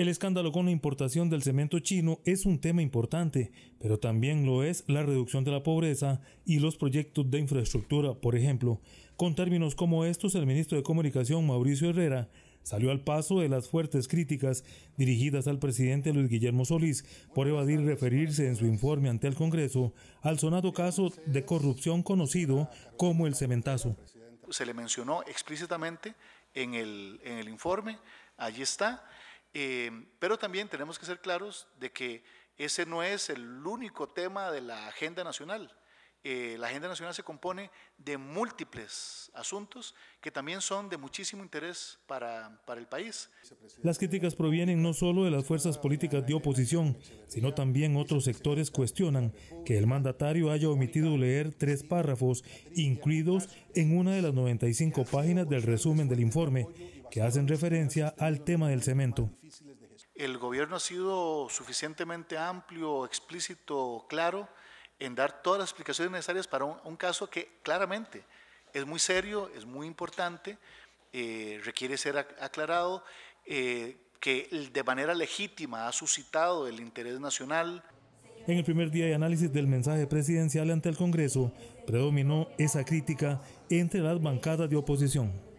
El escándalo con la importación del cemento chino es un tema importante, pero también lo es la reducción de la pobreza y los proyectos de infraestructura, por ejemplo. Con términos como estos, el ministro de Comunicación, Mauricio Herrera, salió al paso de las fuertes críticas dirigidas al presidente Luis Guillermo Solís por evadir referirse en su informe ante el Congreso al sonado caso de corrupción conocido como el cementazo. Se le mencionó explícitamente en el, informe, allí está eh, pero también tenemos que ser claros de que ese no es el único tema de la agenda nacional. Eh, la agenda nacional se compone de múltiples asuntos que también son de muchísimo interés para, para el país. Las críticas provienen no solo de las fuerzas políticas de oposición, sino también otros sectores cuestionan que el mandatario haya omitido leer tres párrafos incluidos en una de las 95 páginas del resumen del informe que hacen referencia al tema del cemento. El gobierno ha sido suficientemente amplio, explícito, claro en dar todas las explicaciones necesarias para un, caso que claramente es muy serio, es muy importante, eh, requiere ser aclarado, eh, que de manera legítima ha suscitado el interés nacional. En el primer día de análisis del mensaje presidencial ante el Congreso, predominó esa crítica entre las bancadas de oposición.